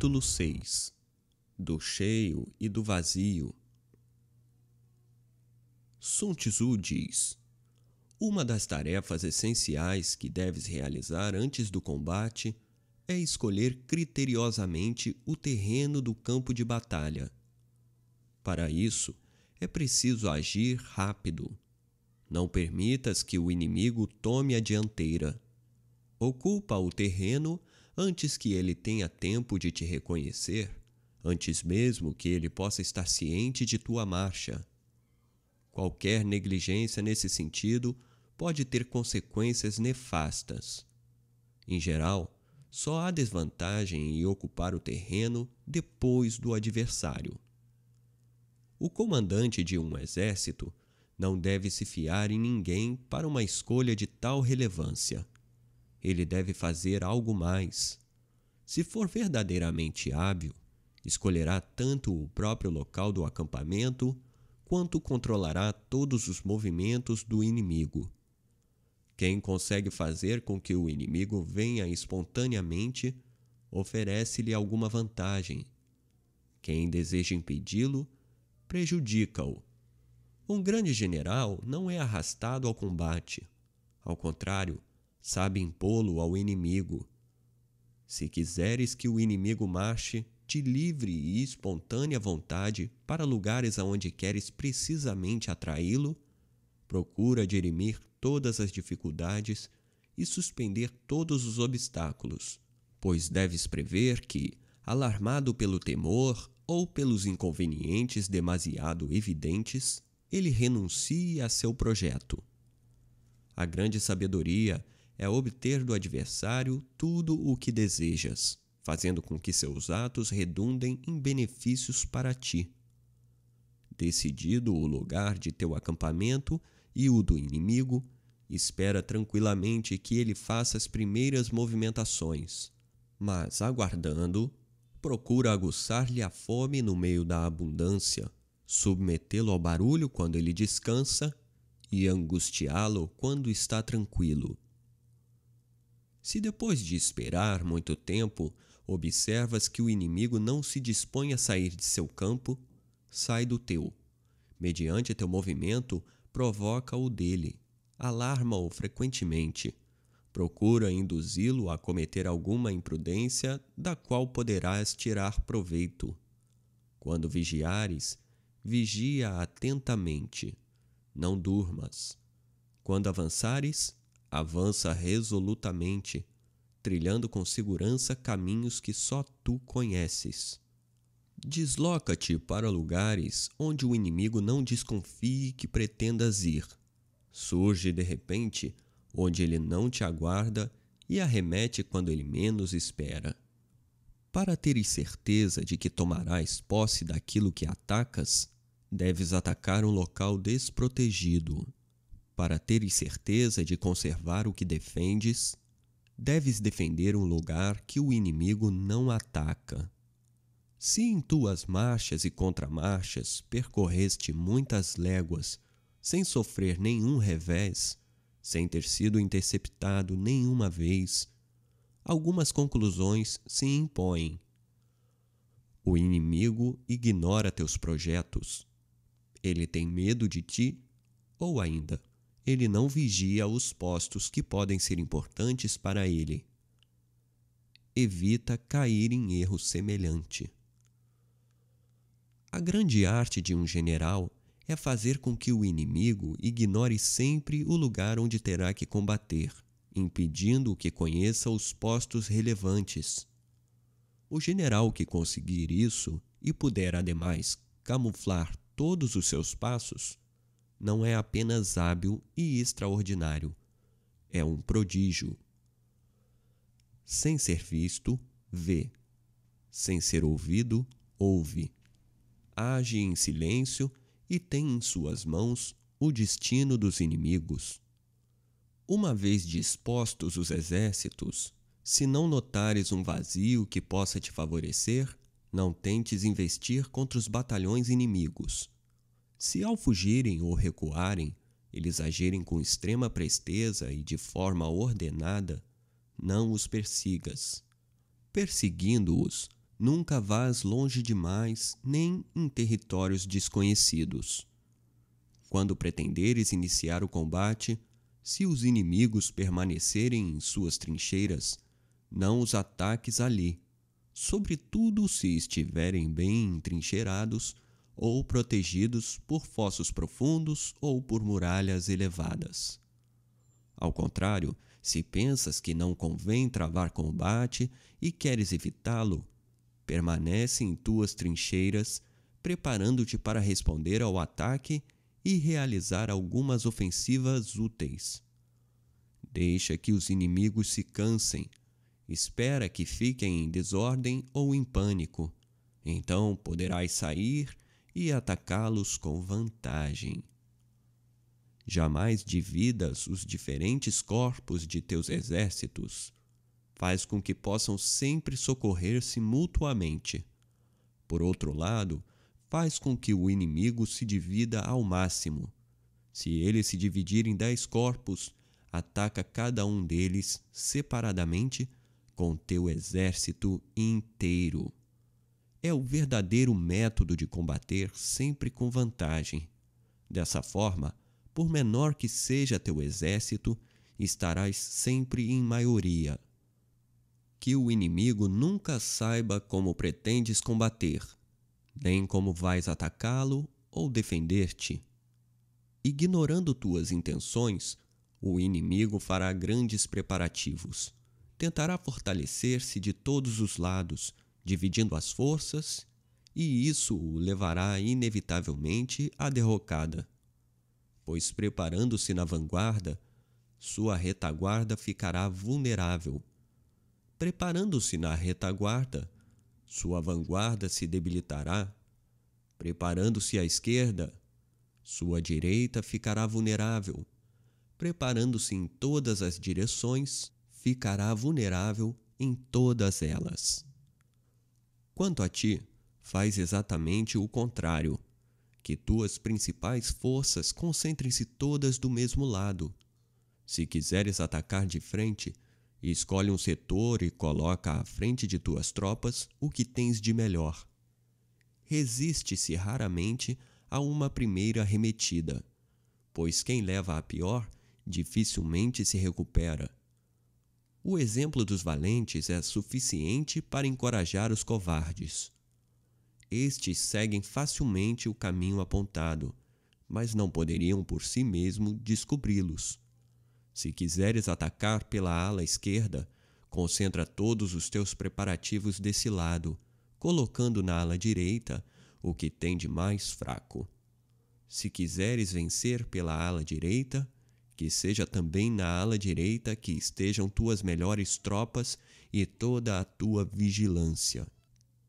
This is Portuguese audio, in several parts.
Capítulo 6 Do cheio e do vazio Sun Tzu diz: Uma das tarefas essenciais que deves realizar antes do combate é escolher criteriosamente o terreno do campo de batalha. Para isso, é preciso agir rápido. Não permitas que o inimigo tome a dianteira. Ocupa o terreno antes que ele tenha tempo de te reconhecer, antes mesmo que ele possa estar ciente de tua marcha. Qualquer negligência nesse sentido pode ter consequências nefastas. Em geral, só há desvantagem em ocupar o terreno depois do adversário. O comandante de um exército não deve se fiar em ninguém para uma escolha de tal relevância ele deve fazer algo mais. Se for verdadeiramente hábil, escolherá tanto o próprio local do acampamento quanto controlará todos os movimentos do inimigo. Quem consegue fazer com que o inimigo venha espontaneamente oferece-lhe alguma vantagem. Quem deseja impedi-lo prejudica-o. Um grande general não é arrastado ao combate. Ao contrário, sabe impô-lo ao inimigo. Se quiseres que o inimigo marche, de livre e espontânea vontade para lugares aonde queres precisamente atraí-lo, procura dirimir todas as dificuldades e suspender todos os obstáculos, pois deves prever que, alarmado pelo temor ou pelos inconvenientes demasiado evidentes, ele renuncie a seu projeto. A grande sabedoria é obter do adversário tudo o que desejas, fazendo com que seus atos redundem em benefícios para ti. Decidido o lugar de teu acampamento e o do inimigo, espera tranquilamente que ele faça as primeiras movimentações, mas aguardando, procura aguçar-lhe a fome no meio da abundância, submetê-lo ao barulho quando ele descansa e angustiá-lo quando está tranquilo. Se depois de esperar muito tempo, observas que o inimigo não se dispõe a sair de seu campo, sai do teu. Mediante teu movimento, provoca o dele, alarma-o frequentemente. Procura induzi-lo a cometer alguma imprudência da qual poderás tirar proveito. Quando vigiares, vigia atentamente, não durmas. Quando avançares, Avança resolutamente, trilhando com segurança caminhos que só tu conheces. Desloca-te para lugares onde o inimigo não desconfie que pretendas ir. Surge de repente, onde ele não te aguarda e arremete quando ele menos espera. Para teres certeza de que tomarás posse daquilo que atacas, deves atacar um local desprotegido. Para teres certeza de conservar o que defendes, deves defender um lugar que o inimigo não ataca. Se em tuas marchas e contramarchas percorreste muitas léguas sem sofrer nenhum revés, sem ter sido interceptado nenhuma vez, algumas conclusões se impõem. O inimigo ignora teus projetos. Ele tem medo de ti ou ainda ele não vigia os postos que podem ser importantes para ele. Evita cair em erro semelhante. A grande arte de um general é fazer com que o inimigo ignore sempre o lugar onde terá que combater, impedindo que conheça os postos relevantes. O general que conseguir isso e puder, ademais, camuflar todos os seus passos, não é apenas hábil e extraordinário, é um prodígio. Sem ser visto, vê. Sem ser ouvido, ouve. Age em silêncio e tem em suas mãos o destino dos inimigos. Uma vez dispostos os exércitos, se não notares um vazio que possa te favorecer, não tentes investir contra os batalhões inimigos se ao fugirem ou recuarem, eles agirem com extrema presteza e de forma ordenada, não os persigas. Perseguindo-os, nunca vás longe demais nem em territórios desconhecidos. Quando pretenderes iniciar o combate, se os inimigos permanecerem em suas trincheiras, não os ataques ali, sobretudo se estiverem bem entrincheirados ou protegidos por fossos profundos ou por muralhas elevadas. Ao contrário, se pensas que não convém travar combate e queres evitá-lo, permanece em tuas trincheiras, preparando-te para responder ao ataque e realizar algumas ofensivas úteis. Deixa que os inimigos se cansem, espera que fiquem em desordem ou em pânico. Então poderás sair e atacá-los com vantagem. Jamais dividas os diferentes corpos de teus exércitos. Faz com que possam sempre socorrer-se mutuamente. Por outro lado, faz com que o inimigo se divida ao máximo. Se ele se dividir em dez corpos, ataca cada um deles separadamente com teu exército inteiro é o verdadeiro método de combater sempre com vantagem. Dessa forma, por menor que seja teu exército, estarás sempre em maioria. Que o inimigo nunca saiba como pretendes combater, nem como vais atacá-lo ou defender-te. Ignorando tuas intenções, o inimigo fará grandes preparativos. Tentará fortalecer-se de todos os lados dividindo as forças, e isso o levará inevitavelmente à derrocada, pois preparando-se na vanguarda, sua retaguarda ficará vulnerável. Preparando-se na retaguarda, sua vanguarda se debilitará. Preparando-se à esquerda, sua direita ficará vulnerável. Preparando-se em todas as direções, ficará vulnerável em todas elas. Quanto a ti, faz exatamente o contrário. Que tuas principais forças concentrem-se todas do mesmo lado. Se quiseres atacar de frente, escolhe um setor e coloca à frente de tuas tropas o que tens de melhor. Resiste-se raramente a uma primeira arremetida, pois quem leva a pior dificilmente se recupera o exemplo dos valentes é suficiente para encorajar os covardes. Estes seguem facilmente o caminho apontado, mas não poderiam por si mesmo descobri-los. Se quiseres atacar pela ala esquerda, concentra todos os teus preparativos desse lado, colocando na ala direita o que tem de mais fraco. Se quiseres vencer pela ala direita, que seja também na ala direita que estejam tuas melhores tropas e toda a tua vigilância.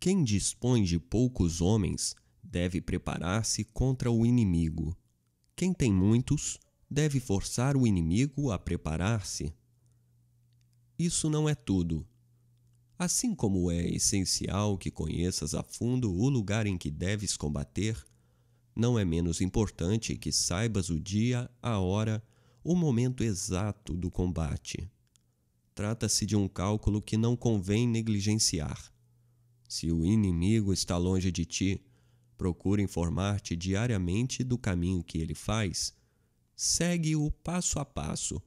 Quem dispõe de poucos homens deve preparar-se contra o inimigo. Quem tem muitos deve forçar o inimigo a preparar-se. Isso não é tudo. Assim como é essencial que conheças a fundo o lugar em que deves combater, não é menos importante que saibas o dia, a hora o momento exato do combate. Trata-se de um cálculo que não convém negligenciar. Se o inimigo está longe de ti, procura informar-te diariamente do caminho que ele faz. Segue-o passo a passo,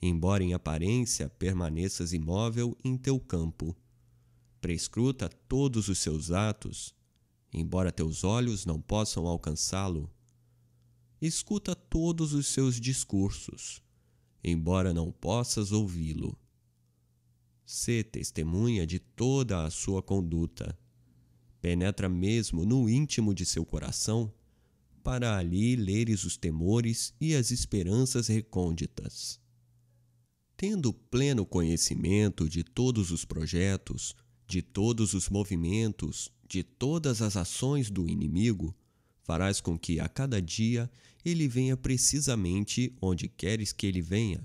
embora em aparência permaneças imóvel em teu campo. Prescruta todos os seus atos, embora teus olhos não possam alcançá-lo escuta todos os seus discursos, embora não possas ouvi-lo. Sê testemunha de toda a sua conduta. Penetra mesmo no íntimo de seu coração, para ali leres os temores e as esperanças recônditas. Tendo pleno conhecimento de todos os projetos, de todos os movimentos, de todas as ações do inimigo, farás com que a cada dia ele venha precisamente onde queres que ele venha.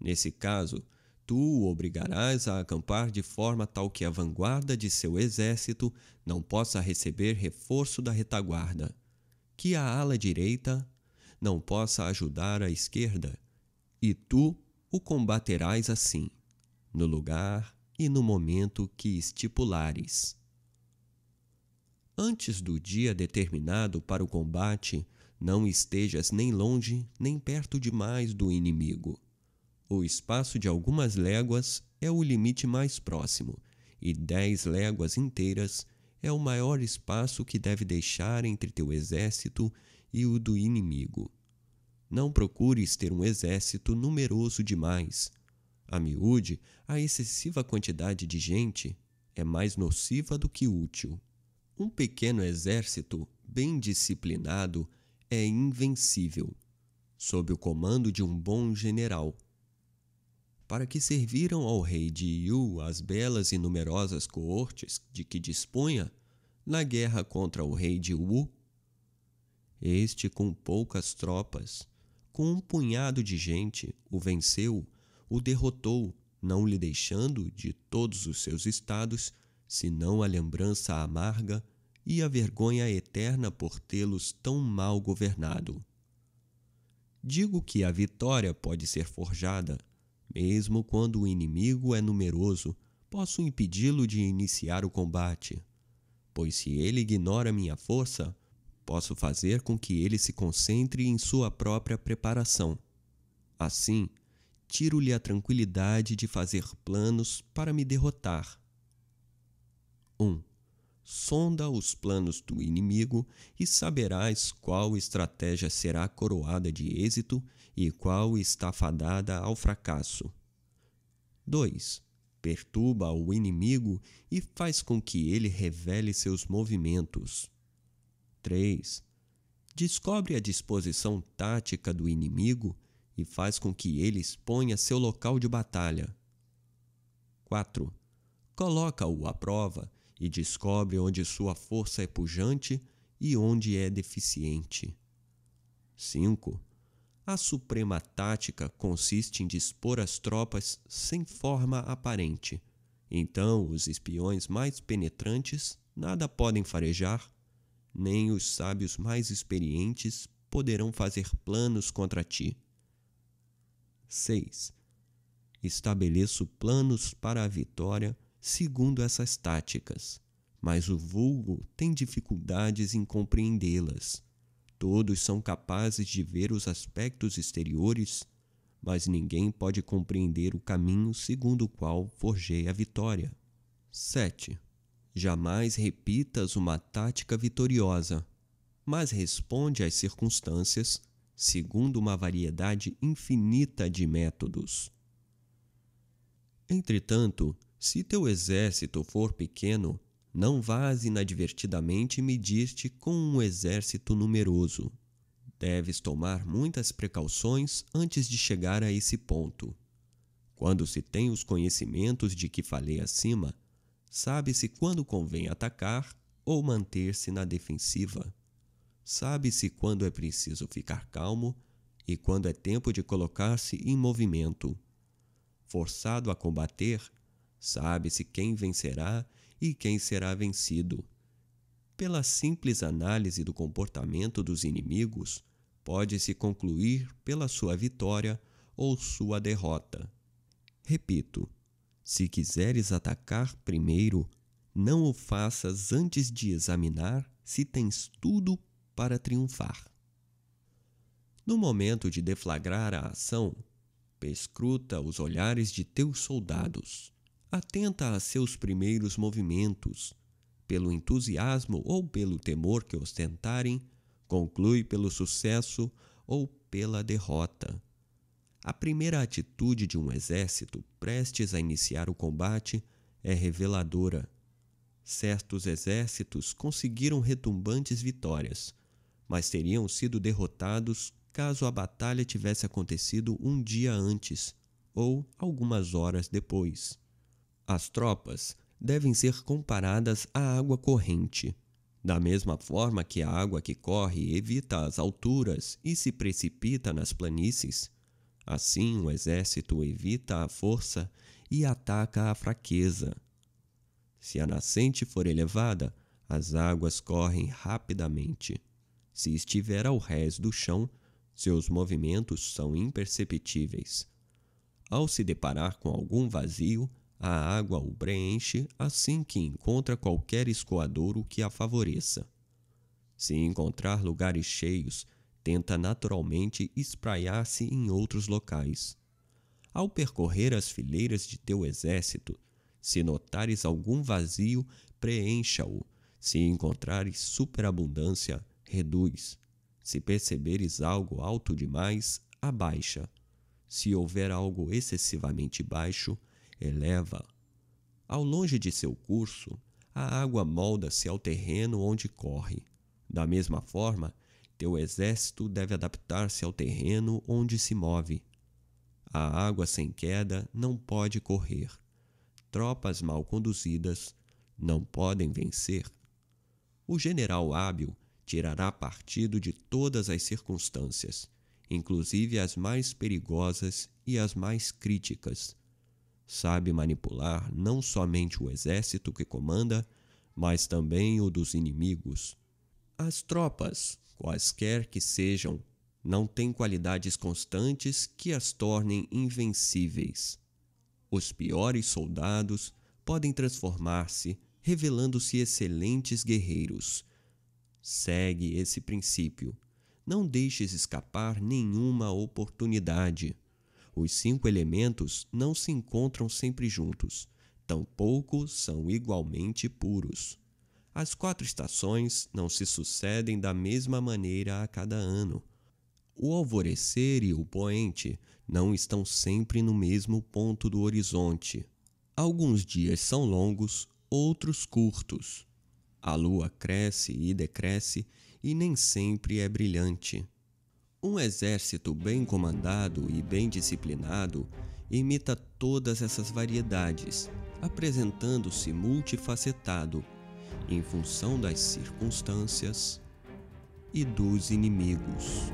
Nesse caso, tu o obrigarás a acampar de forma tal que a vanguarda de seu exército não possa receber reforço da retaguarda, que a ala direita não possa ajudar a esquerda, e tu o combaterás assim, no lugar e no momento que estipulares. Antes do dia determinado para o combate, não estejas nem longe nem perto demais do inimigo. O espaço de algumas léguas é o limite mais próximo, e dez léguas inteiras é o maior espaço que deve deixar entre teu exército e o do inimigo. Não procures ter um exército numeroso demais. A miúde, a excessiva quantidade de gente é mais nociva do que útil. Um pequeno exército, bem disciplinado, é invencível, sob o comando de um bom general. Para que serviram ao rei de Yu as belas e numerosas coortes de que dispunha na guerra contra o rei de Wu? Este, com poucas tropas, com um punhado de gente, o venceu, o derrotou, não lhe deixando, de todos os seus estados, senão a lembrança amarga e a vergonha eterna por tê-los tão mal governado. Digo que a vitória pode ser forjada, mesmo quando o inimigo é numeroso, posso impedi-lo de iniciar o combate. Pois se ele ignora minha força, posso fazer com que ele se concentre em sua própria preparação. Assim, tiro-lhe a tranquilidade de fazer planos para me derrotar. 1. Um, sonda os planos do inimigo e saberás qual estratégia será coroada de êxito e qual está fadada ao fracasso. 2. Perturba o inimigo e faz com que ele revele seus movimentos. 3. Descobre a disposição tática do inimigo e faz com que ele exponha seu local de batalha. 4. Coloca-o à prova e descobre onde sua força é pujante e onde é deficiente. 5. A suprema tática consiste em dispor as tropas sem forma aparente. Então, os espiões mais penetrantes nada podem farejar, nem os sábios mais experientes poderão fazer planos contra ti. 6. Estabeleço planos para a vitória segundo essas táticas, mas o vulgo tem dificuldades em compreendê-las. Todos são capazes de ver os aspectos exteriores, mas ninguém pode compreender o caminho segundo o qual forjei a vitória. 7. Jamais repitas uma tática vitoriosa, mas responde às circunstâncias segundo uma variedade infinita de métodos. Entretanto, se teu exército for pequeno, não vás inadvertidamente medir-te com um exército numeroso. Deves tomar muitas precauções antes de chegar a esse ponto. Quando se tem os conhecimentos de que falei acima, sabe-se quando convém atacar ou manter-se na defensiva. Sabe-se quando é preciso ficar calmo e quando é tempo de colocar-se em movimento. Forçado a combater, Sabe-se quem vencerá e quem será vencido. Pela simples análise do comportamento dos inimigos, pode-se concluir pela sua vitória ou sua derrota. Repito, se quiseres atacar primeiro, não o faças antes de examinar se tens tudo para triunfar. No momento de deflagrar a ação, pescruta os olhares de teus soldados atenta a seus primeiros movimentos, pelo entusiasmo ou pelo temor que ostentarem, conclui pelo sucesso ou pela derrota. A primeira atitude de um exército prestes a iniciar o combate é reveladora. Certos exércitos conseguiram retumbantes vitórias, mas teriam sido derrotados caso a batalha tivesse acontecido um dia antes ou algumas horas depois. As tropas devem ser comparadas à água corrente. Da mesma forma que a água que corre evita as alturas e se precipita nas planícies, assim o exército evita a força e ataca a fraqueza. Se a nascente for elevada, as águas correm rapidamente. Se estiver ao rés do chão, seus movimentos são imperceptíveis. Ao se deparar com algum vazio, a água o preenche assim que encontra qualquer escoadouro que a favoreça. Se encontrar lugares cheios, tenta naturalmente espraiar-se em outros locais. Ao percorrer as fileiras de teu exército, se notares algum vazio, preencha-o. Se encontrares superabundância, reduz. Se perceberes algo alto demais, abaixa. Se houver algo excessivamente baixo, eleva. Ao longe de seu curso, a água molda-se ao terreno onde corre. Da mesma forma, teu exército deve adaptar-se ao terreno onde se move. A água sem queda não pode correr. Tropas mal conduzidas não podem vencer. O general hábil tirará partido de todas as circunstâncias, inclusive as mais perigosas e as mais críticas, sabe manipular não somente o exército que comanda, mas também o dos inimigos. As tropas, quaisquer que sejam, não têm qualidades constantes que as tornem invencíveis. Os piores soldados podem transformar-se, revelando-se excelentes guerreiros. Segue esse princípio. Não deixes escapar nenhuma oportunidade. Os cinco elementos não se encontram sempre juntos, tampouco são igualmente puros. As quatro estações não se sucedem da mesma maneira a cada ano. O alvorecer e o poente não estão sempre no mesmo ponto do horizonte. Alguns dias são longos, outros curtos. A lua cresce e decresce e nem sempre é brilhante. Um exército bem comandado e bem disciplinado imita todas essas variedades, apresentando-se multifacetado em função das circunstâncias e dos inimigos.